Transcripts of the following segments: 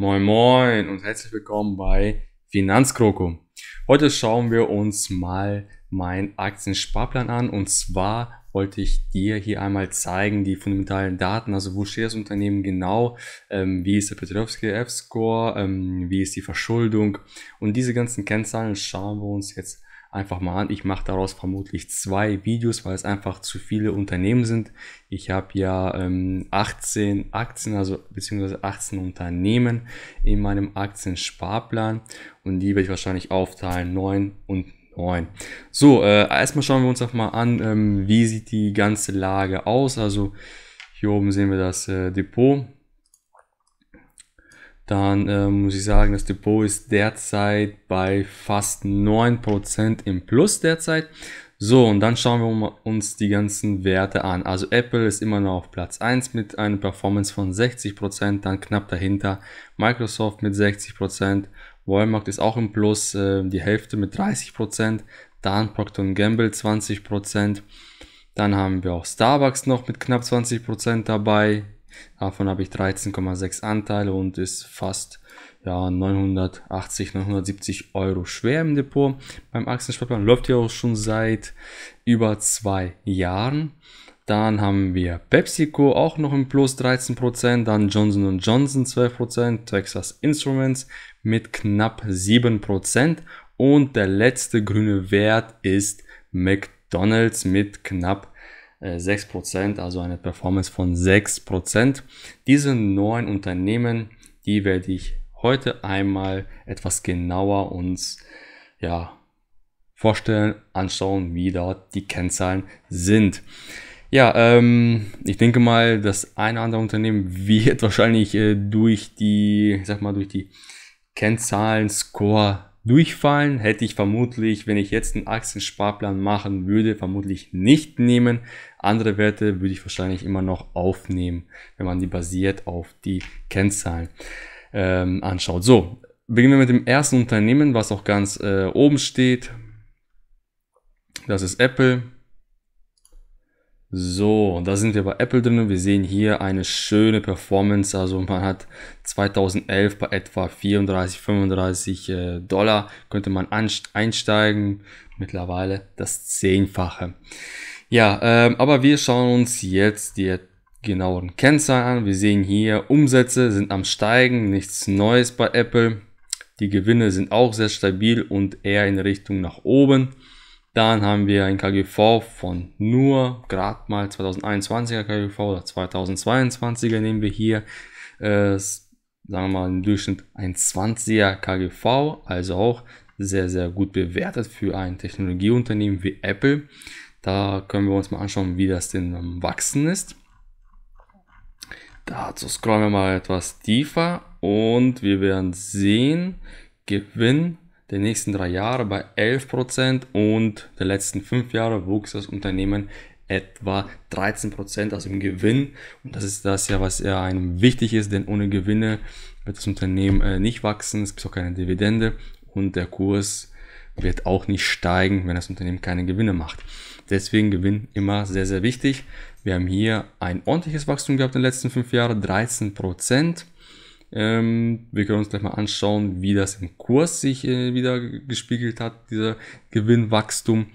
Moin Moin und herzlich willkommen bei Finanzkroko. Heute schauen wir uns mal meinen Aktiensparplan an und zwar wollte ich dir hier einmal zeigen die fundamentalen Daten, also wo steht das Unternehmen genau, ähm, wie ist der Petrovsky F-Score, ähm, wie ist die Verschuldung und diese ganzen Kennzahlen schauen wir uns jetzt an einfach mal an. Ich mache daraus vermutlich zwei Videos, weil es einfach zu viele Unternehmen sind. Ich habe ja ähm, 18 Aktien, also beziehungsweise 18 Unternehmen in meinem Aktiensparplan und die werde ich wahrscheinlich aufteilen, 9 und 9. So, äh, erstmal schauen wir uns auch mal an, ähm, wie sieht die ganze Lage aus. Also hier oben sehen wir das äh, Depot dann äh, muss ich sagen, das Depot ist derzeit bei fast 9% im Plus derzeit. So, und dann schauen wir uns die ganzen Werte an. Also Apple ist immer noch auf Platz 1 mit einer Performance von 60%, dann knapp dahinter Microsoft mit 60%, Walmart ist auch im Plus, äh, die Hälfte mit 30%, dann Procter Gamble 20%, dann haben wir auch Starbucks noch mit knapp 20% dabei, Davon habe ich 13,6 Anteile und ist fast ja, 980, 970 Euro schwer im Depot. Beim Aktiensparplan läuft ja auch schon seit über zwei Jahren. Dann haben wir PepsiCo auch noch im Plus 13%, dann Johnson Johnson 12%, Texas Instruments mit knapp 7% und der letzte grüne Wert ist McDonald's mit knapp 6%, äh, also eine Performance von 6%. Diese neuen Unternehmen, die werde ich heute einmal etwas genauer uns ja, vorstellen, anschauen, wie dort die Kennzahlen sind. Ja, ähm, ich denke mal, das eine oder andere Unternehmen wird wahrscheinlich äh, durch die, ich sag mal, durch die Kennzahlen, Score Durchfallen hätte ich vermutlich, wenn ich jetzt einen Aktiensparplan machen würde, vermutlich nicht nehmen. Andere Werte würde ich wahrscheinlich immer noch aufnehmen, wenn man die basiert auf die Kennzahlen ähm, anschaut. So, beginnen wir mit dem ersten Unternehmen, was auch ganz äh, oben steht. Das ist Apple. So, da sind wir bei Apple drin. Wir sehen hier eine schöne Performance. Also man hat 2011 bei etwa 34, 35 äh, Dollar könnte man einsteigen. Mittlerweile das Zehnfache. Ja, ähm, aber wir schauen uns jetzt die genaueren Kennzahlen an. Wir sehen hier Umsätze sind am Steigen. Nichts Neues bei Apple. Die Gewinne sind auch sehr stabil und eher in Richtung nach oben. Dann haben wir ein KGV von nur gerade mal 2021er KGV oder 2022er nehmen wir hier. Äh, sagen wir mal im Durchschnitt ein 20er KGV, also auch sehr, sehr gut bewertet für ein Technologieunternehmen wie Apple. Da können wir uns mal anschauen, wie das denn am Wachsen ist. Dazu scrollen wir mal etwas tiefer und wir werden sehen, Gewinn der nächsten drei Jahre bei 11% Prozent und der letzten fünf Jahre wuchs das Unternehmen etwa 13%, Prozent, also im Gewinn. Und das ist das ja, was ja einem wichtig ist, denn ohne Gewinne wird das Unternehmen äh, nicht wachsen, es gibt auch keine Dividende und der Kurs wird auch nicht steigen, wenn das Unternehmen keine Gewinne macht. Deswegen Gewinn immer sehr, sehr wichtig. Wir haben hier ein ordentliches Wachstum gehabt in den letzten fünf Jahren, 13 Prozent. Ähm, wir können uns gleich mal anschauen, wie das im Kurs sich äh, wieder gespiegelt hat, dieser Gewinnwachstum.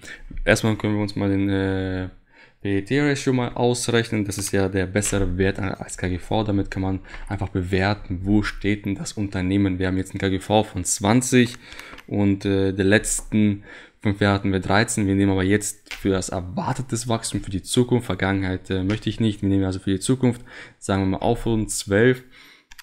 Erstmal können wir uns mal den äh, PET-Ratio e mal ausrechnen. Das ist ja der bessere Wert als KGV. Damit kann man einfach bewerten, wo steht denn das Unternehmen. Wir haben jetzt einen KGV von 20 und äh, der letzten fünf Jahre hatten wir 13. Wir nehmen aber jetzt für das erwartetes Wachstum für die Zukunft, Vergangenheit äh, möchte ich nicht. Wir nehmen also für die Zukunft, sagen wir mal auf rund 12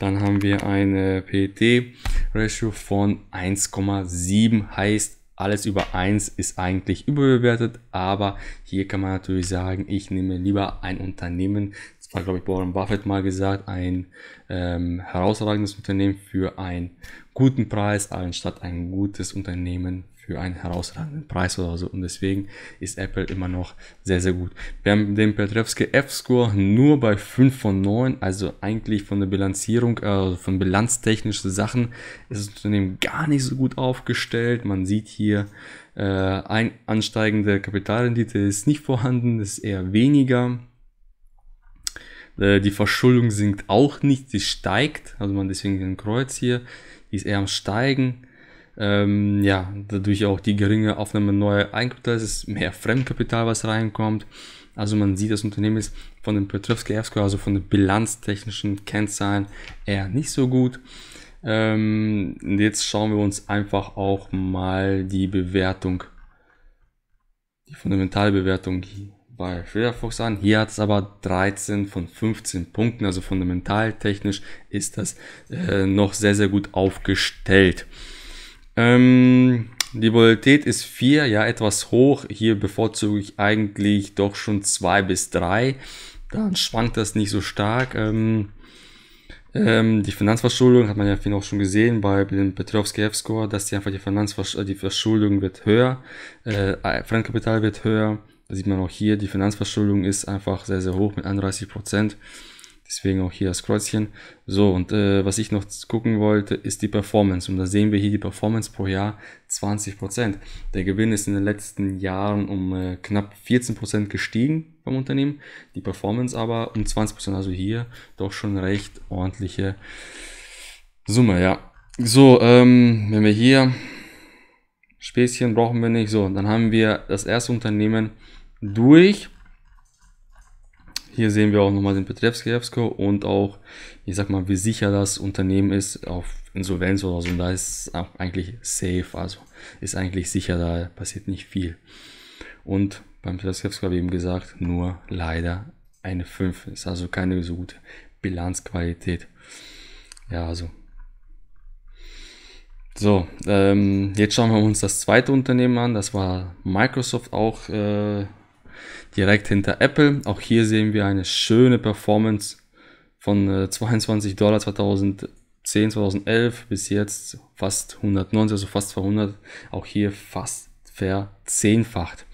dann haben wir eine PET ratio von 1,7, heißt alles über 1 ist eigentlich überbewertet, aber hier kann man natürlich sagen, ich nehme lieber ein Unternehmen, das war glaube ich Warren Buffett mal gesagt, ein ähm, herausragendes Unternehmen für einen guten Preis, anstatt ein gutes Unternehmen für einen herausragenden Preis oder so. Und deswegen ist Apple immer noch sehr, sehr gut. Wir haben den Petrevsky F-Score nur bei 5 von 9. Also eigentlich von der Bilanzierung, äh, von bilanztechnischen Sachen ist das Unternehmen gar nicht so gut aufgestellt. Man sieht hier, äh, ein ansteigende Kapitalrendite ist nicht vorhanden, ist eher weniger. Äh, die Verschuldung sinkt auch nicht, sie steigt, also man deswegen ein Kreuz hier, die ist eher am Steigen ähm, ja, dadurch auch die geringe Aufnahme neuer Eigenkapital, es ist mehr Fremdkapital, was reinkommt. Also man sieht, das Unternehmen ist von den Petrovsky F-Score, also von den bilanztechnischen Kennzahlen eher nicht so gut. Ähm, und jetzt schauen wir uns einfach auch mal die Bewertung, die Fundamentalbewertung bei Firefox an. Hier hat es aber 13 von 15 Punkten, also fundamentaltechnisch ist das äh, noch sehr, sehr gut aufgestellt. Ähm, die Volatilität ist 4, ja, etwas hoch. Hier bevorzuge ich eigentlich doch schon 2 bis 3. Dann schwankt das nicht so stark. Ähm, ähm, die Finanzverschuldung hat man ja viel auch schon gesehen bei dem Petrovsky-F-Score, dass die einfach die, Finanzversch äh, die Verschuldung wird höher, äh, Fremdkapital wird höher. Da sieht man auch hier, die Finanzverschuldung ist einfach sehr, sehr hoch mit 31 Deswegen auch hier das Kreuzchen. So, und äh, was ich noch gucken wollte, ist die Performance. Und da sehen wir hier die Performance pro Jahr 20%. Der Gewinn ist in den letzten Jahren um äh, knapp 14% gestiegen beim Unternehmen. Die Performance aber um 20%. Also hier doch schon recht ordentliche Summe, ja. So, ähm, wenn wir hier Späßchen brauchen wir nicht. So, dann haben wir das erste Unternehmen durch. Hier sehen wir auch nochmal den Betreffsgewerbsco und auch, ich sag mal, wie sicher das Unternehmen ist auf Insolvenz oder so. Und da ist auch eigentlich safe, also ist eigentlich sicher, da passiert nicht viel. Und beim Betreffsgewerbsco habe ich eben gesagt, nur leider eine 5. Ist also keine so gute Bilanzqualität. Ja, also. So, ähm, jetzt schauen wir uns das zweite Unternehmen an. Das war Microsoft auch. Äh, direkt hinter Apple. Auch hier sehen wir eine schöne Performance von 22 äh, Dollar 2010, 2011 bis jetzt fast 190, also fast 200. Auch hier fast verzehnfacht.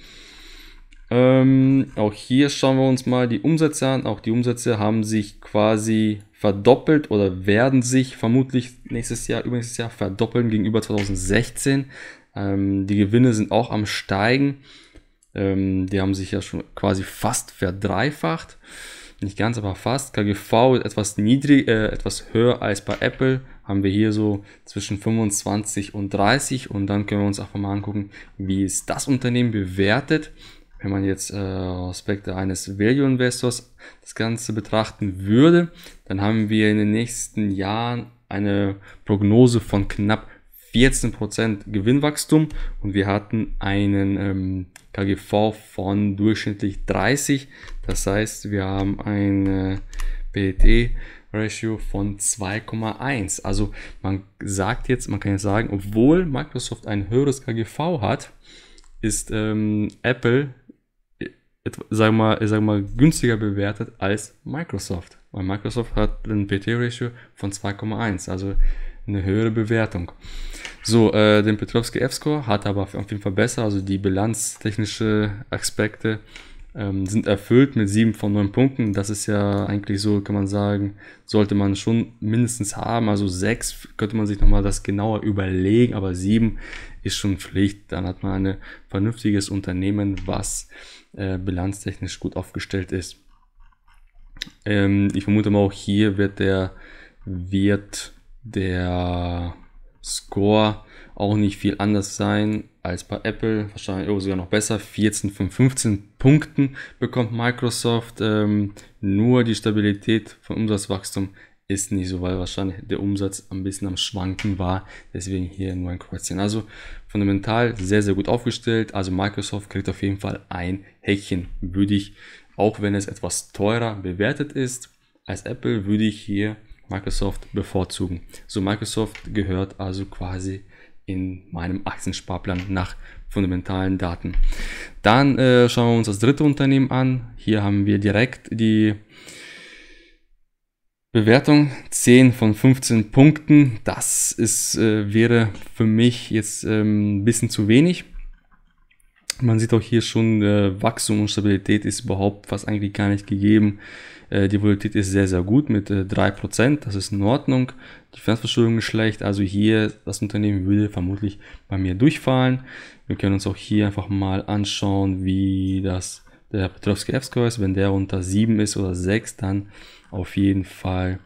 Ähm, auch hier schauen wir uns mal die Umsätze an. Auch die Umsätze haben sich quasi verdoppelt oder werden sich vermutlich nächstes Jahr, übernächstes Jahr verdoppeln gegenüber 2016. Ähm, die Gewinne sind auch am Steigen. Ähm, die haben sich ja schon quasi fast verdreifacht. Nicht ganz, aber fast. KGV ist etwas niedrig, äh, etwas höher als bei Apple. Haben wir hier so zwischen 25 und 30. Und dann können wir uns einfach mal angucken, wie ist das Unternehmen bewertet. Wenn man jetzt äh, Aspekte eines Value Investors das Ganze betrachten würde, dann haben wir in den nächsten Jahren eine Prognose von knapp 14% Gewinnwachstum und wir hatten einen ähm, KGV von durchschnittlich 30. Das heißt, wir haben eine äh, PET Ratio von 2,1. Also man sagt jetzt, man kann jetzt sagen, obwohl Microsoft ein höheres KGV hat, ist ähm, Apple äh, sagen mal, sagen mal, günstiger bewertet als Microsoft. Weil Microsoft hat ein PT-Ratio e von 2,1. Also eine höhere Bewertung. So, äh, den Petrovski F-Score hat aber auf jeden Fall besser, also die bilanztechnische Aspekte ähm, sind erfüllt mit 7 von 9 Punkten. Das ist ja eigentlich so, kann man sagen, sollte man schon mindestens haben. Also 6 könnte man sich nochmal das genauer überlegen, aber 7 ist schon Pflicht. Dann hat man ein vernünftiges Unternehmen, was äh, bilanztechnisch gut aufgestellt ist. Ähm, ich vermute mal auch hier wird der Wert der Score auch nicht viel anders sein als bei Apple, wahrscheinlich sogar noch besser. 14 von 15 Punkten bekommt Microsoft. Ähm, nur die Stabilität von Umsatzwachstum ist nicht so, weil wahrscheinlich der Umsatz ein bisschen am Schwanken war. Deswegen hier nur ein Kreuzchen. Also fundamental sehr, sehr gut aufgestellt. Also Microsoft kriegt auf jeden Fall ein Häkchen. Würde ich, auch wenn es etwas teurer bewertet ist als Apple, würde ich hier Microsoft bevorzugen. So Microsoft gehört also quasi in meinem Aktiensparplan nach fundamentalen Daten. Dann äh, schauen wir uns das dritte Unternehmen an. Hier haben wir direkt die Bewertung 10 von 15 Punkten. Das ist, äh, wäre für mich jetzt ähm, ein bisschen zu wenig. Man sieht auch hier schon, äh, Wachstum und Stabilität ist überhaupt fast eigentlich gar nicht gegeben. Äh, die Volatilität ist sehr, sehr gut mit 3%, äh, das ist in Ordnung. Die Finanzverschuldung ist schlecht, also hier das Unternehmen würde vermutlich bei mir durchfallen. Wir können uns auch hier einfach mal anschauen, wie das der Petrovsky F-Score ist. Wenn der unter 7 ist oder 6, dann auf jeden Fall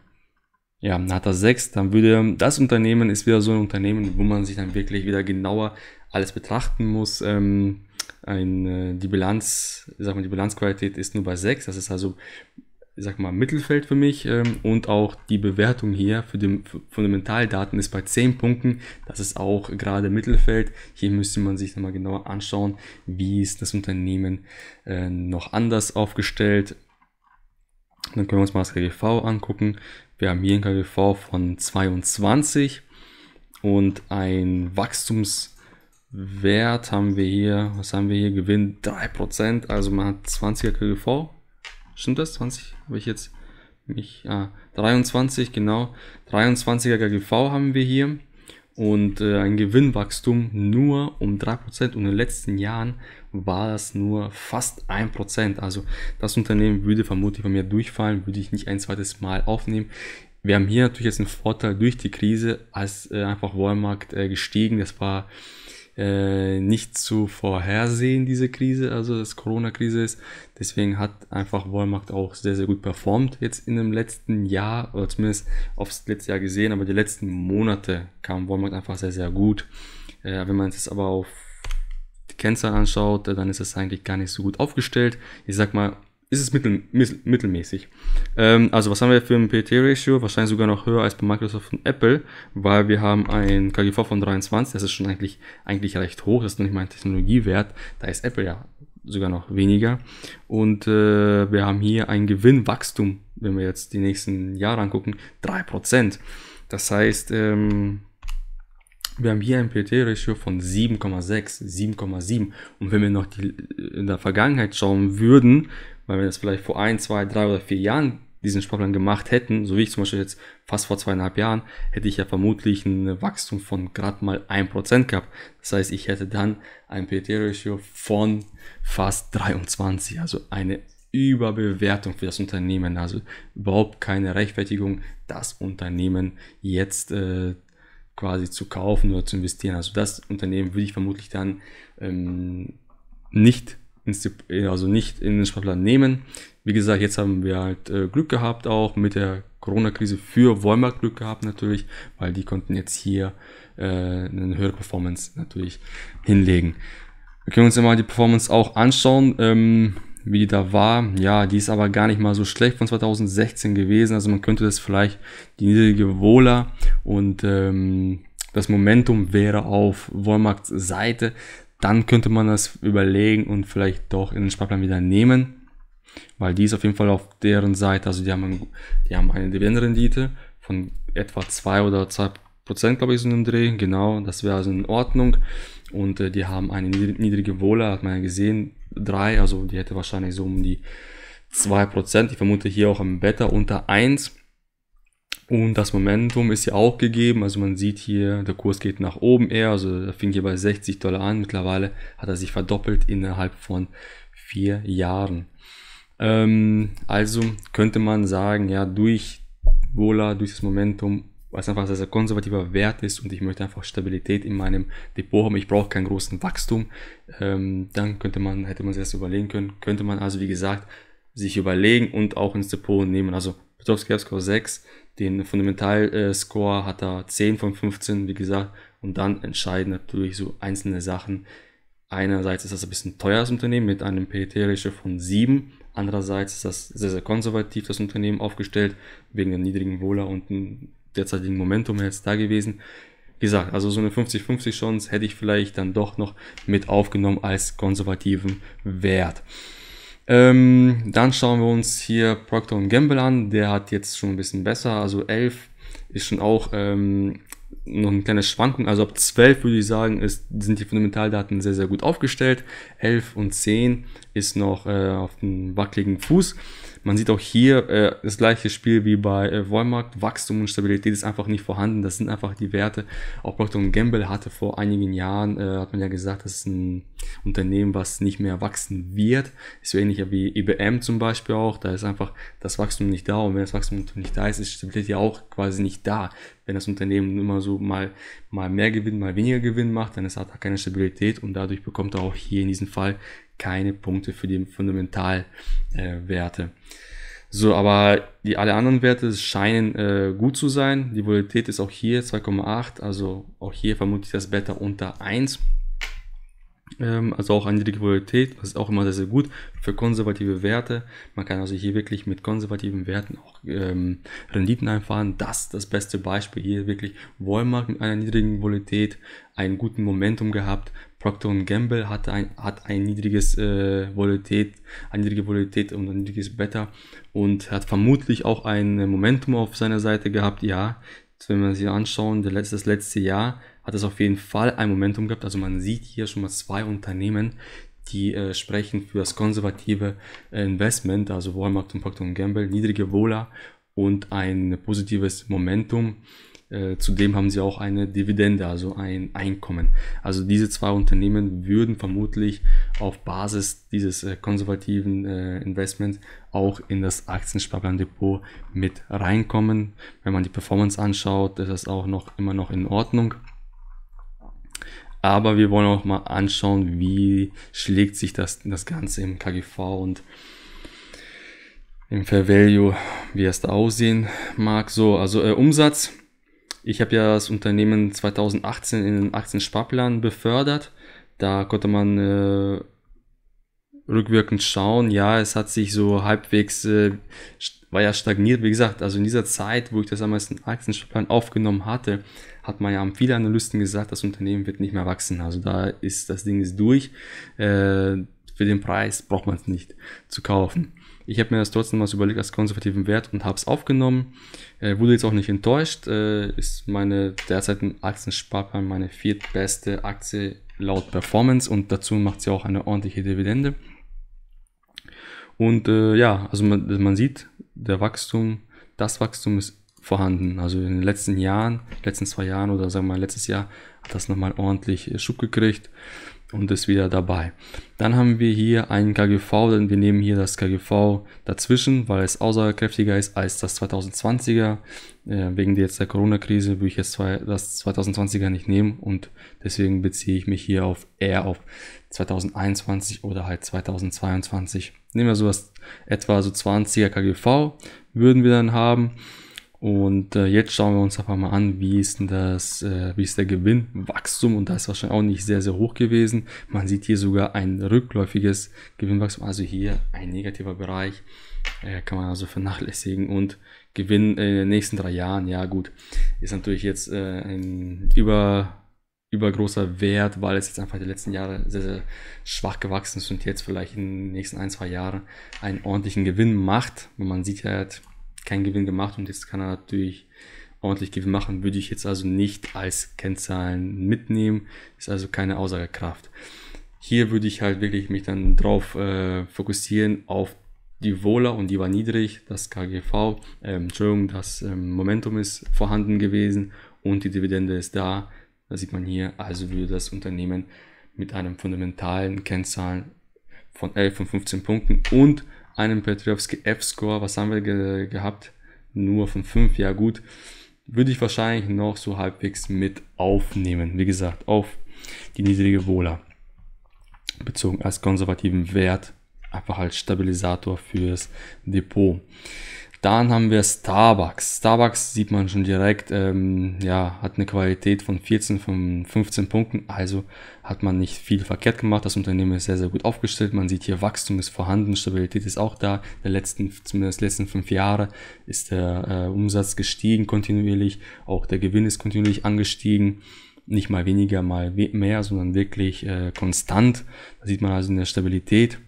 ja, hat er 6, dann würde das Unternehmen ist wieder so ein Unternehmen, wo man sich dann wirklich wieder genauer alles betrachten muss. Ähm, ein, äh, die Bilanz, sag mal, die Bilanzqualität ist nur bei 6, das ist also ich sag mal, Mittelfeld für mich ähm, und auch die Bewertung hier für die Fundamentaldaten ist bei 10 Punkten. Das ist auch gerade Mittelfeld. Hier müsste man sich nochmal genauer anschauen, wie ist das Unternehmen äh, noch anders aufgestellt. Dann können wir uns mal das KGV angucken. Wir haben hier ein KGV von 22 und ein Wachstumswert haben wir hier, was haben wir hier, Gewinn 3%, also man hat 20er KGV Stimmt das? 20 habe ich jetzt mich. Ah, 23, genau. 23er KGV haben wir hier. Und äh, ein Gewinnwachstum nur um 3%. Und in den letzten Jahren war das nur fast 1%. Also das Unternehmen würde vermutlich bei mir durchfallen, würde ich nicht ein zweites Mal aufnehmen. Wir haben hier natürlich jetzt einen Vorteil durch die Krise, als äh, einfach Wallmarkt äh, gestiegen. Das war äh, nicht zu vorhersehen, diese Krise, also das Corona-Krise ist. Deswegen hat einfach Walmart auch sehr, sehr gut performt jetzt in dem letzten Jahr, oder zumindest aufs letzte Jahr gesehen, aber die letzten Monate kam Walmart einfach sehr, sehr gut. Äh, wenn man es aber auf die Kennzahlen anschaut, äh, dann ist es eigentlich gar nicht so gut aufgestellt. Ich sag mal, ist es mittel, mittelmäßig. Ähm, also was haben wir für ein PT-Ratio? Wahrscheinlich sogar noch höher als bei Microsoft und Apple, weil wir haben ein KGV von 23, das ist schon eigentlich, eigentlich recht hoch, das ist noch nicht mal ein Technologiewert, da ist Apple ja sogar noch weniger. Und äh, wir haben hier ein Gewinnwachstum, wenn wir jetzt die nächsten Jahre angucken, 3%. Das heißt, ähm, wir haben hier ein PT-Ratio von 7,6, 7,7. Und wenn wir noch die, in der Vergangenheit schauen würden, weil wir das vielleicht vor ein, zwei, drei oder vier Jahren diesen Sparplan gemacht hätten, so wie ich zum Beispiel jetzt fast vor zweieinhalb Jahren, hätte ich ja vermutlich ein Wachstum von gerade mal 1% gehabt. Das heißt, ich hätte dann ein PT-Ratio von fast 23, also eine Überbewertung für das Unternehmen, also überhaupt keine Rechtfertigung, das Unternehmen jetzt äh, quasi zu kaufen oder zu investieren. Also das Unternehmen würde ich vermutlich dann ähm, nicht äh, also nicht in den Sparplan nehmen. Wie gesagt, jetzt haben wir halt äh, Glück gehabt auch mit der Corona-Krise für Walmart Glück gehabt natürlich, weil die konnten jetzt hier äh, eine höhere Performance natürlich hinlegen. Wir können uns ja mal die Performance auch anschauen, ähm, wie die da war. Ja, die ist aber gar nicht mal so schlecht von 2016 gewesen. Also man könnte das vielleicht die niedrige Wohler und ähm, das Momentum wäre auf Walmarts Seite dann könnte man das überlegen und vielleicht doch in den Sparplan wieder nehmen, weil die ist auf jeden Fall auf deren Seite, also die haben, ein, die haben eine Dividendenrendite von etwa 2 oder 2 Prozent, glaube ich, so einem Dreh, genau, das wäre also in Ordnung und äh, die haben eine niedrige Wohle, hat man ja gesehen, 3, also die hätte wahrscheinlich so um die 2 Prozent, ich vermute hier auch im Beta unter 1 und das Momentum ist ja auch gegeben. Also man sieht hier, der Kurs geht nach oben eher. Also er fing hier bei 60 Dollar an. Mittlerweile hat er sich verdoppelt innerhalb von vier Jahren. Ähm, also könnte man sagen, ja, durch Vola, durch das Momentum, was einfach sehr, sehr konservativer Wert ist und ich möchte einfach Stabilität in meinem Depot haben. Ich brauche keinen großen Wachstum. Ähm, dann könnte man, hätte man sich das überlegen können. Könnte man also, wie gesagt, sich überlegen und auch ins Depot nehmen. Also Potowski-Score 6, den Fundamentalscore hat er 10 von 15, wie gesagt. Und dann entscheiden natürlich so einzelne Sachen. Einerseits ist das ein bisschen teuer, das Unternehmen, mit einem PT-Ratio von 7. Andererseits ist das sehr, sehr konservativ, das Unternehmen aufgestellt, wegen der niedrigen Wohler und dem derzeitigen Momentum jetzt da gewesen. Wie gesagt, also so eine 50-50 Chance hätte ich vielleicht dann doch noch mit aufgenommen als konservativen Wert. Ähm, dann schauen wir uns hier Procter Gamble an. Der hat jetzt schon ein bisschen besser, also 11 ist schon auch ähm, noch eine kleine Schwankung. Also ab 12 würde ich sagen, ist, sind die Fundamentaldaten sehr, sehr gut aufgestellt. 11 und 10 ist noch äh, auf dem wackeligen Fuß. Man sieht auch hier äh, das gleiche Spiel wie bei äh, Wollmarkt. Wachstum und Stabilität ist einfach nicht vorhanden. Das sind einfach die Werte. Auch Procter Gamble hatte vor einigen Jahren, äh, hat man ja gesagt, das ist ein Unternehmen, was nicht mehr wachsen wird. Ist so ähnlich wie IBM zum Beispiel auch. Da ist einfach das Wachstum nicht da. Und wenn das Wachstum nicht da ist, ist Stabilität ja auch quasi nicht da. Wenn das Unternehmen immer so mal, mal mehr Gewinn, mal weniger Gewinn macht, dann ist, hat er keine Stabilität und dadurch bekommt er auch hier in diesem Fall keine Punkte für die Fundamentalwerte. so, aber die alle anderen Werte scheinen äh, gut zu sein. Die Volatilität ist auch hier 2,8, also auch hier vermutlich das Beta unter 1. Ähm, also auch eine niedrige Volatilität, was ist auch immer sehr, sehr gut für konservative Werte. Man kann also hier wirklich mit konservativen Werten auch ähm, Renditen einfahren. Das ist das beste Beispiel hier wirklich. Walmart mit einer niedrigen Volatilität, einen guten Momentum gehabt, Procter Gamble hatte ein, hat ein niedriges äh, Volatilität, eine niedrige Volatilität und ein niedriges Beta und hat vermutlich auch ein Momentum auf seiner Seite gehabt. Ja, wenn wir uns hier anschauen, letzte, das letzte Jahr hat es auf jeden Fall ein Momentum gehabt. Also man sieht hier schon mal zwei Unternehmen, die äh, sprechen für das konservative äh, Investment, also Walmart und Procter Gamble, niedrige Vola und ein positives Momentum. Äh, zudem haben sie auch eine Dividende, also ein Einkommen. Also diese zwei Unternehmen würden vermutlich auf Basis dieses äh, konservativen äh, Investments auch in das Aktiensparplandepot mit reinkommen. Wenn man die Performance anschaut, ist das auch noch immer noch in Ordnung. Aber wir wollen auch mal anschauen, wie schlägt sich das, das Ganze im KGV und im Fair Value, wie es da aussehen mag. So, also äh, Umsatz ich habe ja das Unternehmen 2018 in den Sparplan befördert. Da konnte man äh, rückwirkend schauen, ja, es hat sich so halbwegs, äh, war ja stagniert, wie gesagt, also in dieser Zeit, wo ich das damals in Sparplan aufgenommen hatte, hat man ja, viele Analysten gesagt, das Unternehmen wird nicht mehr wachsen, also da ist, das Ding ist durch, äh, für den Preis braucht man es nicht zu kaufen. Ich habe mir das trotzdem mal überlegt als konservativen Wert und habe es aufgenommen. Äh, wurde jetzt auch nicht enttäuscht. Äh, ist meine derzeitigen Aktiensparplan meine viertbeste Aktie laut Performance und dazu macht sie auch eine ordentliche Dividende. Und äh, ja, also man, man, sieht, der Wachstum, das Wachstum ist vorhanden. Also in den letzten Jahren, letzten zwei Jahren oder sagen wir mal letztes Jahr hat das nochmal ordentlich äh, Schub gekriegt und ist wieder dabei. Dann haben wir hier einen KGV, denn wir nehmen hier das KGV dazwischen, weil es aussagekräftiger ist als das 2020er. Äh, wegen jetzt der Corona-Krise würde ich jetzt das 2020er nicht nehmen und deswegen beziehe ich mich hier auf eher auf 2021 oder halt 2022. Nehmen wir sowas etwa so 20er KGV würden wir dann haben und äh, jetzt schauen wir uns einfach mal an, wie ist denn das, äh, wie ist der Gewinnwachstum und da ist wahrscheinlich auch nicht sehr, sehr hoch gewesen. Man sieht hier sogar ein rückläufiges Gewinnwachstum, also hier ein negativer Bereich, äh, kann man also vernachlässigen und Gewinn in den nächsten drei Jahren, ja gut, ist natürlich jetzt äh, ein über übergroßer Wert, weil es jetzt einfach die letzten Jahre sehr, sehr schwach gewachsen ist und jetzt vielleicht in den nächsten ein, zwei Jahren einen ordentlichen Gewinn macht. Und man sieht ja halt, keinen Gewinn gemacht und jetzt kann er natürlich ordentlich Gewinn machen, würde ich jetzt also nicht als Kennzahlen mitnehmen, ist also keine Aussagekraft. Hier würde ich halt wirklich mich dann drauf äh, fokussieren auf die Wohler und die war niedrig, das KGV, äh, Entschuldigung, das äh, Momentum ist vorhanden gewesen und die Dividende ist da. Da sieht man hier, also würde das Unternehmen mit einem fundamentalen Kennzahlen von 11 von 15 Punkten und einen Petrovski F-Score, was haben wir ge gehabt? Nur von 5, ja gut. Würde ich wahrscheinlich noch so halbwegs mit aufnehmen. Wie gesagt, auf die niedrige Wohler. Bezogen als konservativen Wert. Einfach als Stabilisator fürs Depot. Dann haben wir Starbucks. Starbucks sieht man schon direkt, ähm, ja, hat eine Qualität von 14 von 15 Punkten, also hat man nicht viel verkehrt gemacht. Das Unternehmen ist sehr, sehr gut aufgestellt. Man sieht hier, Wachstum ist vorhanden, Stabilität ist auch da. Der letzten, zumindest letzten fünf Jahre ist der äh, Umsatz gestiegen kontinuierlich, auch der Gewinn ist kontinuierlich angestiegen nicht mal weniger, mal mehr, sondern wirklich äh, konstant. Da sieht man also in der Stabilität.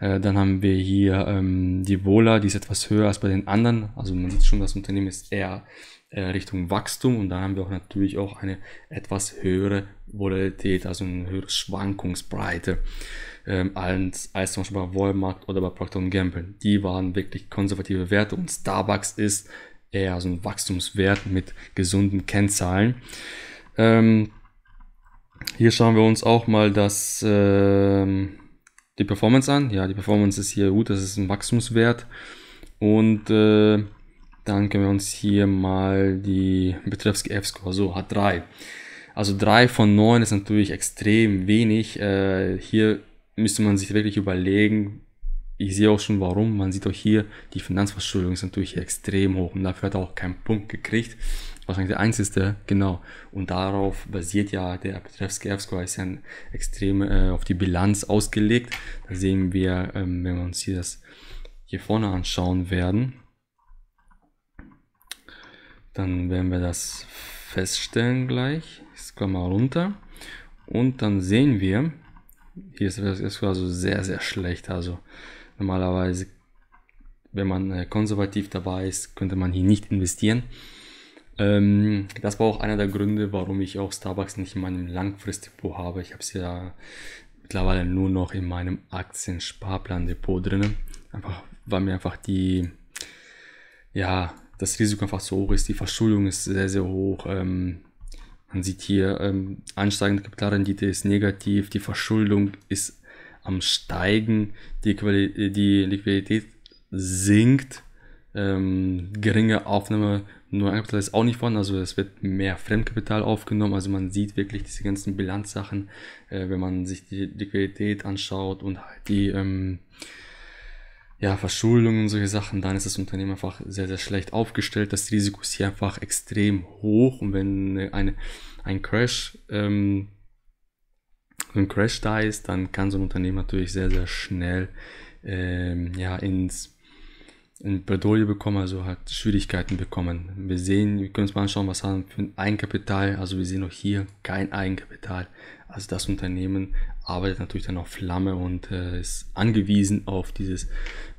Äh, dann haben wir hier ähm, die Vola, die ist etwas höher als bei den anderen. Also man sieht schon, das Unternehmen ist eher äh, Richtung Wachstum und da haben wir auch natürlich auch eine etwas höhere Volatilität, also eine höhere Schwankungsbreite ähm, als, als zum Beispiel bei Walmart oder bei Procter Gamble. Die waren wirklich konservative Werte und Starbucks ist eher so ein Wachstumswert mit gesunden Kennzahlen. Ähm, hier schauen wir uns auch mal das ähm, die Performance an. Ja, die Performance ist hier gut, das ist ein Wachstumswert. Und äh, dann können wir uns hier mal die Betreffs F-Score, so hat 3. Also 3 von 9 ist natürlich extrem wenig. Äh, hier müsste man sich wirklich überlegen, ich sehe auch schon warum. Man sieht auch hier, die Finanzverschuldung ist natürlich extrem hoch und dafür hat er auch keinen Punkt gekriegt wahrscheinlich der einzige, genau. Und darauf basiert ja der Petrevsky ist ja extrem äh, auf die Bilanz ausgelegt. Da sehen wir, ähm, wenn wir uns hier das hier vorne anschauen werden, dann werden wir das feststellen gleich. Jetzt kommen mal runter und dann sehen wir, hier ist das score also sehr, sehr schlecht. Also normalerweise, wenn man äh, konservativ dabei ist, könnte man hier nicht investieren. Ähm, das war auch einer der Gründe, warum ich auch Starbucks nicht in meinem Langfristdepot habe. Ich habe es ja mittlerweile nur noch in meinem Aktiensparplan-Depot drin. Einfach, weil mir einfach die, ja, das Risiko einfach so hoch ist. Die Verschuldung ist sehr, sehr hoch. Ähm, man sieht hier, ähm, ansteigende Kapitalrendite ist negativ, die Verschuldung ist am Steigen, die, Quali äh, die Liquidität sinkt, ähm, geringe Aufnahme nur Eigenkapital ist auch nicht vorhanden, also es wird mehr Fremdkapital aufgenommen. Also man sieht wirklich diese ganzen Bilanzsachen, äh, wenn man sich die Liquidität anschaut und halt die ähm, ja, Verschuldungen und solche Sachen, dann ist das Unternehmen einfach sehr, sehr schlecht aufgestellt. Das Risiko ist hier einfach extrem hoch und wenn eine, ein Crash ähm, ein Crash da ist, dann kann so ein Unternehmen natürlich sehr, sehr schnell ähm, ja, ins in Bredouille bekommen, also hat Schwierigkeiten bekommen. Wir sehen, wir können uns mal anschauen, was haben wir für ein Eigenkapital. Also wir sehen auch hier kein Eigenkapital. Also das Unternehmen arbeitet natürlich dann auf Flamme und äh, ist angewiesen auf dieses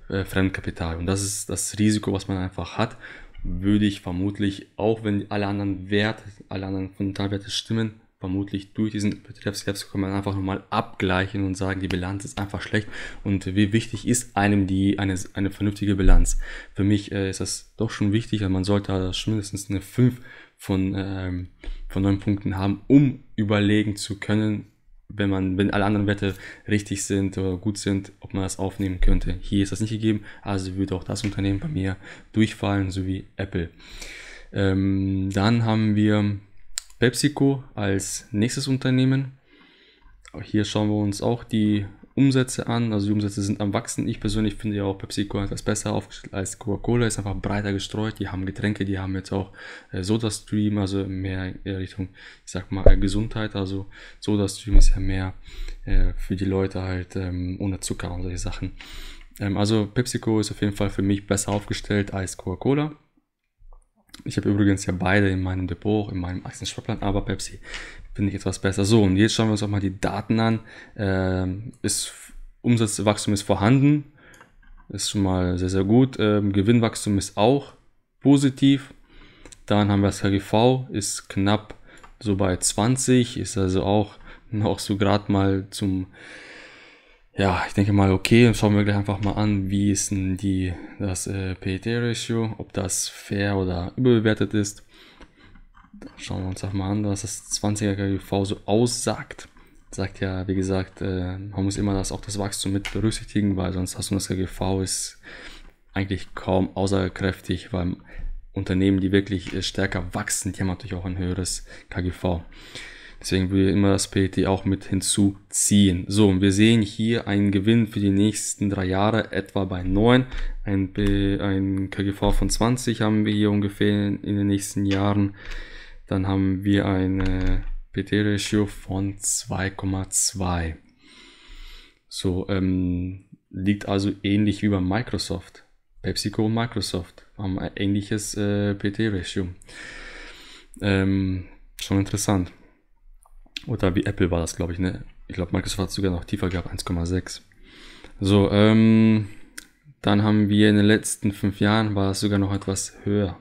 äh, Fremdkapital. Und das ist das Risiko, was man einfach hat. Würde ich vermutlich, auch wenn alle anderen Werte, alle anderen Fundamentalwerte stimmen, vermutlich durch diesen Wettbewerbsgap kann man einfach nochmal abgleichen und sagen, die Bilanz ist einfach schlecht und wie wichtig ist einem die eine, eine vernünftige Bilanz. Für mich äh, ist das doch schon wichtig, man sollte also mindestens eine 5 von, ähm, von 9 Punkten haben, um überlegen zu können, wenn man, wenn alle anderen Werte richtig sind oder gut sind, ob man das aufnehmen könnte. Hier ist das nicht gegeben, also würde auch das Unternehmen bei mir durchfallen, sowie Apple. Ähm, dann haben wir PepsiCo als nächstes Unternehmen. Hier schauen wir uns auch die Umsätze an. Also die Umsätze sind am wachsen. Ich persönlich finde ja auch PepsiCo etwas besser aufgestellt als Coca-Cola. Ist einfach breiter gestreut. Die haben Getränke, die haben jetzt auch äh, SodaStream, also mehr in Richtung, ich sag mal, Gesundheit. Also SodaStream ist ja mehr äh, für die Leute halt ähm, ohne Zucker und solche Sachen. Ähm, also PepsiCo ist auf jeden Fall für mich besser aufgestellt als Coca-Cola. Ich habe übrigens ja beide in meinem Depot, in meinem Aktiensparplan, aber Pepsi finde ich etwas besser. So, und jetzt schauen wir uns auch mal die Daten an. Ähm, ist, Umsatzwachstum ist vorhanden, ist schon mal sehr, sehr gut. Ähm, Gewinnwachstum ist auch positiv. Dann haben wir das KGV, ist knapp so bei 20, ist also auch noch so gerade mal zum ja, ich denke mal, okay, schauen wir gleich einfach mal an, wie ist denn die, das äh, PET-Ratio, ob das fair oder überbewertet ist. Schauen wir uns doch mal an, was das 20er KGV so aussagt. Sagt ja, wie gesagt, äh, man muss immer das, auch das Wachstum mit berücksichtigen, weil sonst hast du das KGV ist eigentlich kaum aussagekräftig, weil Unternehmen, die wirklich äh, stärker wachsen, die haben natürlich auch ein höheres KGV. Deswegen würde ich immer das PET auch mit hinzuziehen. So, und wir sehen hier einen Gewinn für die nächsten drei Jahre etwa bei 9. Ein, ein KGV von 20 haben wir hier ungefähr in den nächsten Jahren. Dann haben wir eine PT-Ratio von 2,2. So, ähm, liegt also ähnlich wie bei Microsoft. PepsiCo und Microsoft haben ein ähnliches äh, PT-Ratio. Ähm, schon interessant. Oder wie Apple war das, glaube ich, ne? Ich glaube, Microsoft hat es sogar noch tiefer gehabt, 1,6. So, ähm, dann haben wir in den letzten fünf Jahren war es sogar noch etwas höher.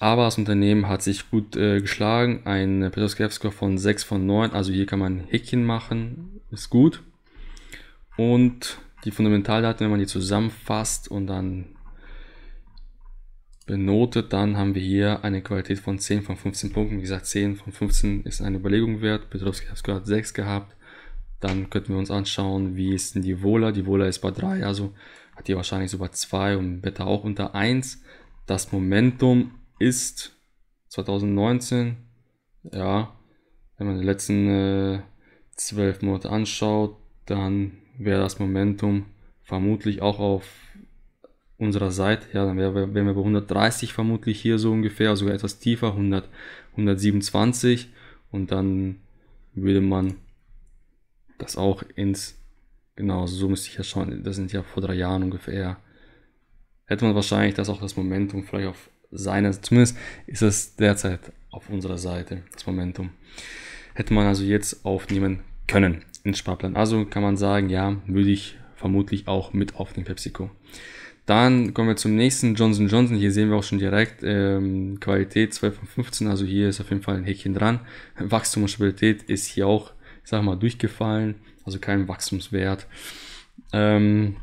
Aber das Unternehmen hat sich gut äh, geschlagen. Ein Petroskepscore von 6 von 9. Also hier kann man Häkchen machen. Ist gut. Und die Fundamentaldaten, wenn man die zusammenfasst und dann benotet, dann haben wir hier eine Qualität von 10 von 15 Punkten. Wie gesagt, 10 von 15 ist eine Überlegung wert. Petrovski hat gerade 6 gehabt. Dann könnten wir uns anschauen, wie ist denn die Wohler. Die Wohler ist bei 3, also hat die wahrscheinlich sogar 2 und Beta auch unter 1. Das Momentum ist 2019, ja, wenn man die letzten äh, 12 Monate anschaut, dann wäre das Momentum vermutlich auch auf unserer Seite. Ja, dann wären wir, wären wir bei 130 vermutlich hier so ungefähr, also sogar etwas tiefer, 100, 127. Und dann würde man das auch ins, genau, so müsste ich ja schauen, das sind ja vor drei Jahren ungefähr, hätte man wahrscheinlich das auch das Momentum vielleicht auf seiner, zumindest ist es derzeit auf unserer Seite, das Momentum. Hätte man also jetzt aufnehmen können ins Sparplan. Also kann man sagen, ja, würde ich vermutlich auch mit auf den PepsiCo. Dann kommen wir zum nächsten Johnson Johnson. Hier sehen wir auch schon direkt ähm, Qualität 2 von 15. Also hier ist auf jeden Fall ein Häkchen dran. Wachstum und Stabilität ist hier auch, ich sag mal, durchgefallen. Also kein Wachstumswert. Ähm,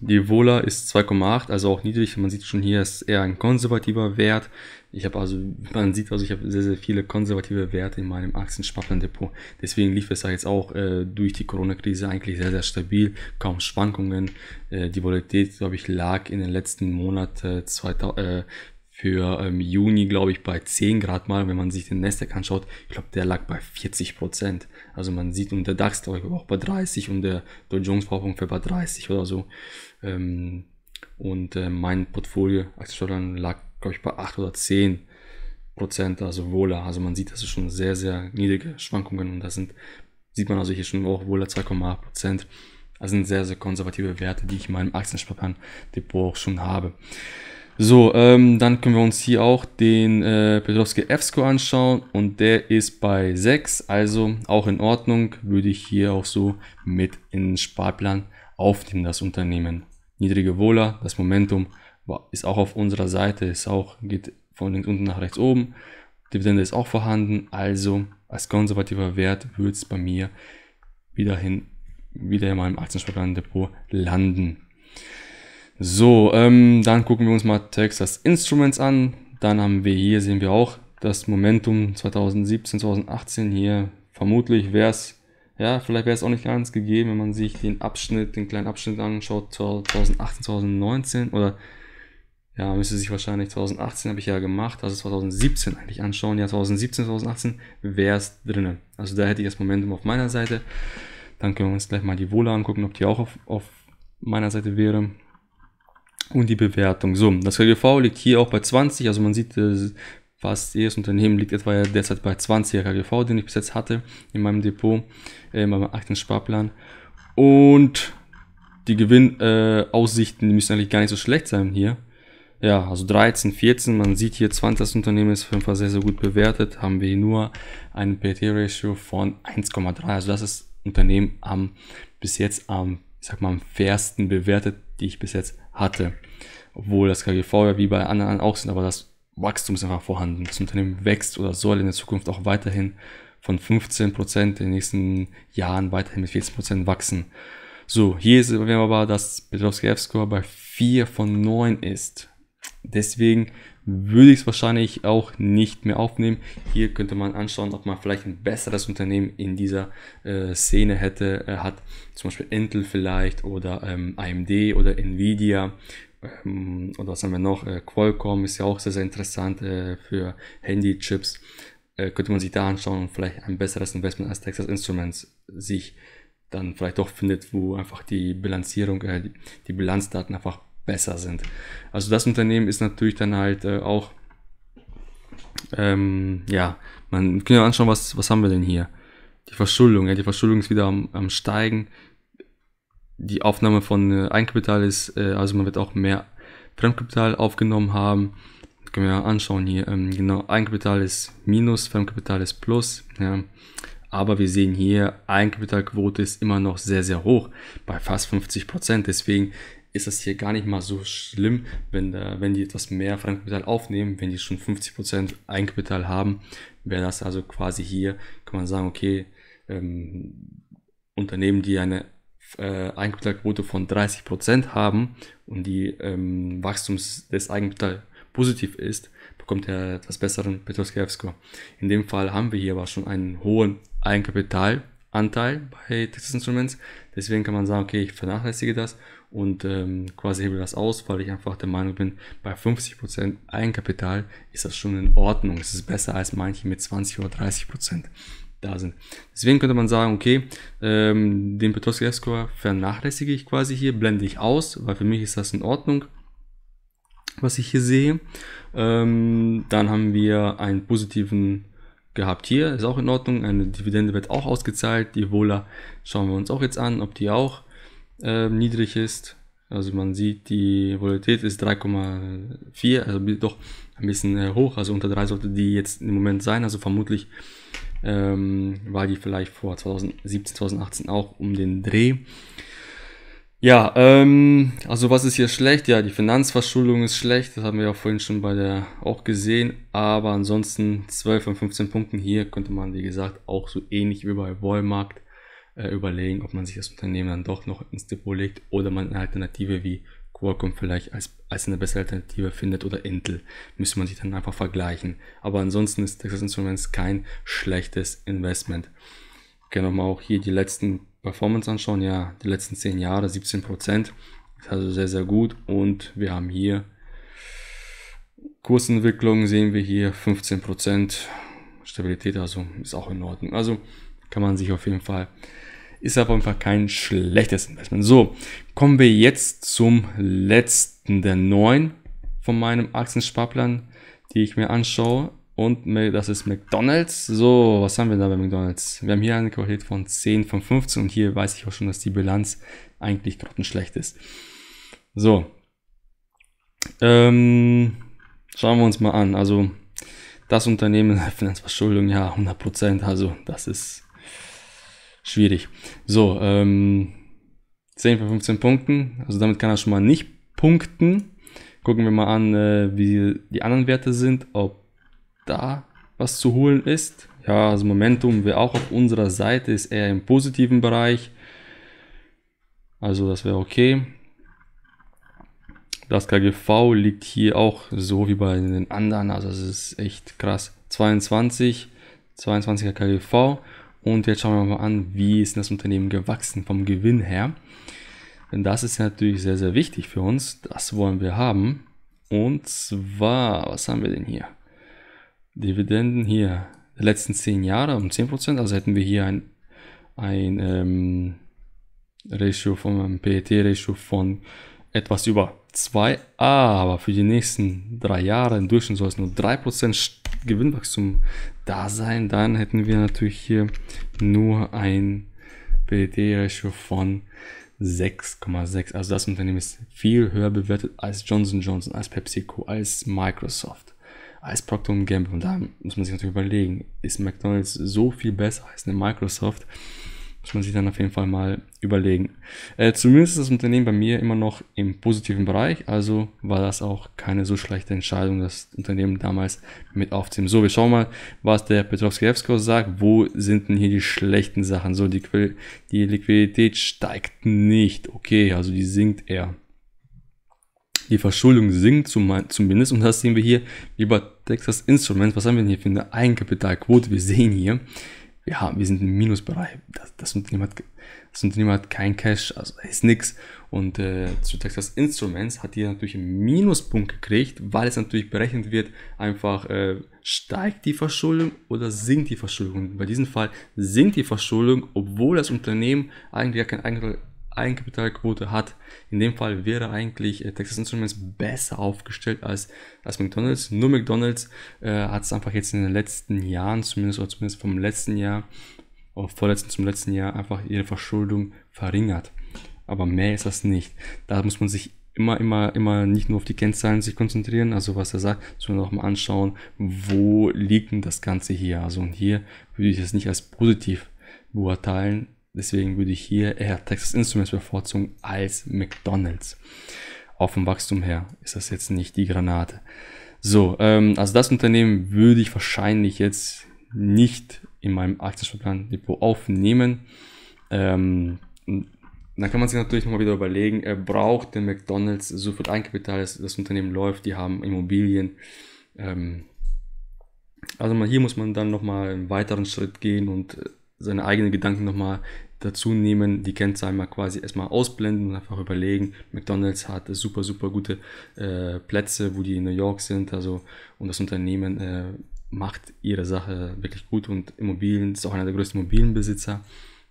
die Vola ist 2,8, also auch niedrig. Man sieht schon hier, es ist eher ein konservativer Wert. Ich habe also, man sieht also, ich habe sehr, sehr viele konservative Werte in meinem Aktiensparplan-Depot. Deswegen lief es ja jetzt auch äh, durch die Corona-Krise eigentlich sehr, sehr stabil, kaum Schwankungen. Äh, die Volatilität, glaube ich, lag in den letzten Monaten äh, äh, für ähm, Juni, glaube ich, bei 10 Grad mal. Wenn man sich den Nasdaq anschaut, ich glaube, der lag bei 40 Prozent. Also man sieht, und der DAX, glaube ich, auch bei 30 und der Dow Jones-Verbrauch ungefähr bei 30 oder so. Ähm, und äh, mein Portfolio Aktiensteuern lag, glaube ich, bei 8 oder 10 Prozent, also Wohler. Also man sieht, das ist schon sehr, sehr niedrige Schwankungen und das sind, sieht man also hier schon auch Wohler 2,8 Prozent. Das sind sehr, sehr konservative Werte, die ich in meinem Aktiensparplan-Depot auch schon habe. So, ähm, dann können wir uns hier auch den äh, Petrovsky F-Score anschauen und der ist bei 6, also auch in Ordnung, würde ich hier auch so mit in den Sparplan aufnehmen, das Unternehmen niedrige Wohler, das Momentum ist auch auf unserer Seite, ist auch, geht von links unten nach rechts oben. Dividende ist auch vorhanden, also als konservativer Wert wird es bei mir wieder, hin, wieder in meinem Aktiensparplan-Depot landen. So, ähm, dann gucken wir uns mal Texas Instruments an. Dann haben wir hier, sehen wir auch, das Momentum 2017, 2018 hier. Vermutlich wäre es ja, vielleicht wäre es auch nicht ganz gegeben, wenn man sich den Abschnitt, den kleinen Abschnitt anschaut, 2018, 2019 oder ja, müsste sich wahrscheinlich 2018 habe ich ja gemacht, also 2017 eigentlich anschauen. Ja, 2017, 2018 wäre es drinnen. Also da hätte ich das Momentum auf meiner Seite. Dann können wir uns gleich mal die Wohle angucken, ob die auch auf, auf meiner Seite wäre. Und die Bewertung. So, das KGV liegt hier auch bei 20, also man sieht, äh, Fast jedes Unternehmen liegt etwa derzeit bei 20 er KGV, den ich bis jetzt hatte in meinem Depot, äh, in meinem Sparplan. Und die Gewinnaussichten, äh, müssen eigentlich gar nicht so schlecht sein hier. Ja, also 13, 14, man sieht hier 20 das Unternehmen ist auf jeden Fall sehr, sehr gut bewertet. Haben wir hier nur einen PT-Ratio von 1,3. Also das ist das Unternehmen am bis jetzt am, ich sag mal, am fairsten bewertet, die ich bis jetzt hatte. Obwohl das KGV ja wie bei anderen auch sind, aber das Wachstum ist einfach vorhanden. Das Unternehmen wächst oder soll in der Zukunft auch weiterhin von 15% Prozent in den nächsten Jahren weiterhin mit 14% Prozent wachsen. So, hier sehen wir aber, dass Petrovsky F-Score bei 4 von 9 ist. Deswegen würde ich es wahrscheinlich auch nicht mehr aufnehmen. Hier könnte man anschauen, ob man vielleicht ein besseres Unternehmen in dieser äh, Szene hätte, äh, hat. Zum Beispiel Intel vielleicht oder ähm, AMD oder Nvidia. Ähm, und was haben wir noch? Äh, Qualcomm ist ja auch sehr, sehr interessant äh, für Handy-Chips. Äh, könnte man sich da anschauen und vielleicht ein besseres Investment als Texas Instruments sich dann vielleicht doch findet, wo einfach die Bilanzierung, die Bilanzdaten einfach besser sind. Also das Unternehmen ist natürlich dann halt auch, ähm, ja, man kann ja anschauen, was, was haben wir denn hier? Die Verschuldung, ja, die Verschuldung ist wieder am, am Steigen die Aufnahme von äh, Eigenkapital ist, äh, also man wird auch mehr Fremdkapital aufgenommen haben. Das können wir anschauen hier. Ähm, genau, Eigenkapital ist Minus, Fremdkapital ist Plus. Ja. Aber wir sehen hier, Eigenkapitalquote ist immer noch sehr, sehr hoch, bei fast 50 Prozent. Deswegen ist das hier gar nicht mal so schlimm, wenn, da, wenn die etwas mehr Fremdkapital aufnehmen, wenn die schon 50% Prozent Eigenkapital haben, wäre das also quasi hier, kann man sagen, okay, ähm, Unternehmen, die eine äh, Eigenkapitalquote von 30% Prozent haben und die ähm, Wachstums des Eigenkapital positiv ist, bekommt er etwas besseren Petroskevsko. In dem Fall haben wir hier aber schon einen hohen Eigenkapitalanteil bei Texas Instruments. Deswegen kann man sagen, okay, ich vernachlässige das und ähm, quasi hebe das aus, weil ich einfach der Meinung bin, bei 50% Prozent Eigenkapital ist das schon in Ordnung. Es ist besser als manche mit 20 oder 30%. Prozent da sind. Deswegen könnte man sagen, okay, ähm, den Petrovsky S-Score vernachlässige ich quasi hier, blende ich aus, weil für mich ist das in Ordnung, was ich hier sehe. Ähm, dann haben wir einen positiven gehabt hier, ist auch in Ordnung. Eine Dividende wird auch ausgezahlt. Die Vola schauen wir uns auch jetzt an, ob die auch äh, niedrig ist. Also man sieht, die Volatilität ist 3,4, also doch ein bisschen äh, hoch. Also unter 3 sollte die jetzt im Moment sein. Also vermutlich ähm, war die vielleicht vor 2017, 2018 auch um den Dreh. Ja, ähm, also was ist hier schlecht? Ja, die Finanzverschuldung ist schlecht, das haben wir ja vorhin schon bei der auch gesehen, aber ansonsten 12 von 15 Punkten hier könnte man, wie gesagt, auch so ähnlich wie bei Wollmarkt äh, überlegen, ob man sich das Unternehmen dann doch noch ins Depot legt oder man eine Alternative wie Qualcomm vielleicht als als eine bessere Alternative findet oder Intel. Müsste man sich dann einfach vergleichen. Aber ansonsten ist Texas Instruments kein schlechtes Investment. Können wir mal auch hier die letzten Performance anschauen. Ja, die letzten 10 Jahre 17%. Ist also sehr, sehr gut. Und wir haben hier Kursentwicklung sehen wir hier 15%. Stabilität also ist auch in Ordnung. Also kann man sich auf jeden Fall ist aber einfach kein schlechtes Investment. So, kommen wir jetzt zum letzten der neun von meinem Aktiensparplan, die ich mir anschaue. Und das ist McDonalds. So, was haben wir da bei McDonalds? Wir haben hier eine Qualität von 10 von 15 und hier weiß ich auch schon, dass die Bilanz eigentlich grottenschlecht ist. So. Ähm, schauen wir uns mal an. Also, das Unternehmen, Finanzverschuldung, ja, 100%. Also, das ist schwierig. So, ähm, 10 von 15 Punkten. Also damit kann er schon mal nicht punkten. Gucken wir mal an, äh, wie die anderen Werte sind, ob da was zu holen ist. Ja, also Momentum wäre auch auf unserer Seite, ist eher im positiven Bereich. Also das wäre okay. Das KGV liegt hier auch so wie bei den anderen, also es ist echt krass. 22, 22er KGV und jetzt schauen wir mal an, wie ist das Unternehmen gewachsen vom Gewinn her. Denn das ist natürlich sehr, sehr wichtig für uns. Das wollen wir haben. Und zwar, was haben wir denn hier? Dividenden hier, die letzten 10 Jahre um 10%. Also hätten wir hier ein, ein ähm, Ratio von einem PET-Ratio von etwas über 2. Aber für die nächsten drei Jahre im Durchschnitt soll es nur 3% Gewinnwachstum da sein, dann hätten wir natürlich hier nur ein BD-Ratio von 6,6. Also das Unternehmen ist viel höher bewertet als Johnson Johnson, als PepsiCo, als Microsoft, als Procter Gamble. Und da muss man sich natürlich überlegen, ist McDonald's so viel besser als eine Microsoft? Muss man sich dann auf jeden Fall mal überlegen. Äh, zumindest ist das Unternehmen bei mir immer noch im positiven Bereich, also war das auch keine so schlechte Entscheidung, das Unternehmen damals mit aufzunehmen. So, wir schauen mal, was der Petrovsky-Evskos sagt. Wo sind denn hier die schlechten Sachen? So, die, die Liquidität steigt nicht. Okay, also die sinkt eher. Die Verschuldung sinkt zumindest und das sehen wir hier über Texas Instruments. Was haben wir denn hier für eine Eigenkapitalquote? Wir sehen hier, ja, wir sind im Minusbereich. Das, das, Unternehmen, hat, das Unternehmen hat kein Cash, also ist nichts. Und äh, zu Texas Instruments hat hier natürlich einen Minuspunkt gekriegt, weil es natürlich berechnet wird, einfach äh, steigt die Verschuldung oder sinkt die Verschuldung. Und bei diesem Fall sinkt die Verschuldung, obwohl das Unternehmen eigentlich gar kein Eigenkapitalquote hat. In dem Fall wäre eigentlich äh, Texas Instruments besser aufgestellt als, als McDonald's. Nur McDonald's äh, hat es einfach jetzt in den letzten Jahren, zumindest oder zumindest vom letzten Jahr, oder vorletzten zum letzten Jahr, einfach ihre Verschuldung verringert. Aber mehr ist das nicht. Da muss man sich immer, immer, immer nicht nur auf die Kennzahlen sich konzentrieren, also was er sagt, sondern auch mal anschauen, wo liegt denn das Ganze hier. Also und hier würde ich es nicht als positiv beurteilen, Deswegen würde ich hier eher Texas Instruments bevorzugen als McDonald's. Auch vom Wachstum her ist das jetzt nicht die Granate. So, ähm, also das Unternehmen würde ich wahrscheinlich jetzt nicht in meinem Aktiensparplan Depot aufnehmen. Ähm, dann kann man sich natürlich nochmal wieder überlegen, äh, braucht der McDonalds so viel Eigenkapital, dass das Unternehmen läuft, die haben Immobilien. Ähm, also man, hier muss man dann nochmal einen weiteren Schritt gehen und äh, seine eigenen Gedanken nochmal dazu nehmen, die Kennzahlen mal quasi erstmal ausblenden und einfach überlegen. McDonald's hat super, super gute äh, Plätze, wo die in New York sind. Also, und das Unternehmen äh, macht ihre Sache wirklich gut und Immobilien ist auch einer der größten Immobilienbesitzer.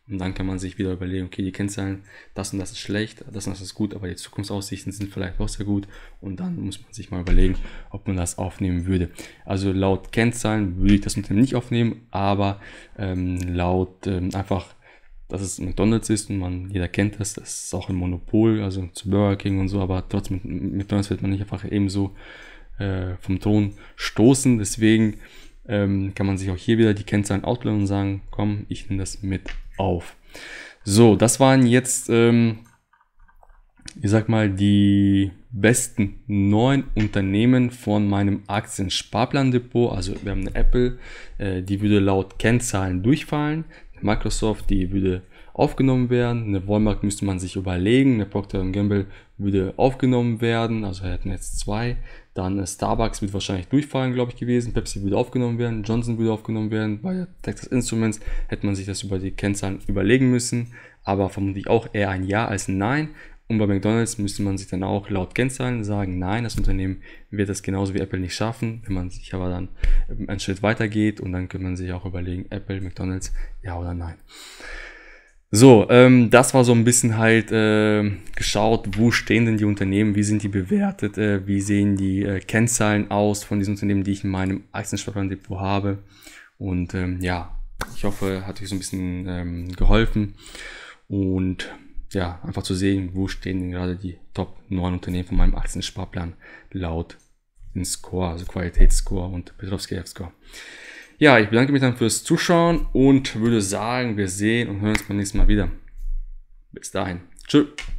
Und dann kann man sich wieder überlegen, okay, die Kennzahlen, das und das ist schlecht, das und das ist gut, aber die Zukunftsaussichten sind vielleicht auch sehr gut. Und dann muss man sich mal überlegen, ob man das aufnehmen würde. Also laut Kennzahlen würde ich das Unternehmen nicht aufnehmen, aber ähm, laut ähm, einfach dass es McDonalds ist und man, jeder kennt das, das ist auch ein Monopol, also zu Burger King und so, aber trotzdem mit McDonalds wird man nicht einfach ebenso äh, vom Thron stoßen. Deswegen ähm, kann man sich auch hier wieder die Kennzahlen outladen und sagen, komm, ich nehme das mit auf. So, das waren jetzt, ähm, ich sag mal, die besten neun Unternehmen von meinem Aktiensparplan-Depot. Also wir haben eine Apple, äh, die würde laut Kennzahlen durchfallen. Microsoft, die würde aufgenommen werden. Eine Walmart müsste man sich überlegen. Eine Procter Gamble würde aufgenommen werden. Also hätten jetzt zwei. Dann äh, Starbucks wird wahrscheinlich durchfallen, glaube ich, gewesen. Pepsi würde aufgenommen werden. Johnson würde aufgenommen werden. Bei Texas Instruments hätte man sich das über die Kennzahlen überlegen müssen. Aber vermutlich auch eher ein Ja als ein Nein. Und bei McDonald's müsste man sich dann auch laut Kennzahlen sagen, nein, das Unternehmen wird das genauso wie Apple nicht schaffen. Wenn man sich aber dann einen Schritt weiter geht und dann könnte man sich auch überlegen, Apple, McDonald's, ja oder nein. So, ähm, das war so ein bisschen halt äh, geschaut, wo stehen denn die Unternehmen, wie sind die bewertet, äh, wie sehen die äh, Kennzahlen aus von diesen Unternehmen, die ich in meinem Aktiensparplan-Depot habe. Und ähm, ja, ich hoffe, hat euch so ein bisschen ähm, geholfen. Und ja, einfach zu sehen, wo stehen denn gerade die Top 9 Unternehmen von meinem Aktien-Sparplan laut den Score, also Qualitätsscore und Petrovsky-F-Score. Ja, ich bedanke mich dann fürs Zuschauen und würde sagen, wir sehen und hören uns beim nächsten Mal wieder. Bis dahin. Tschüss.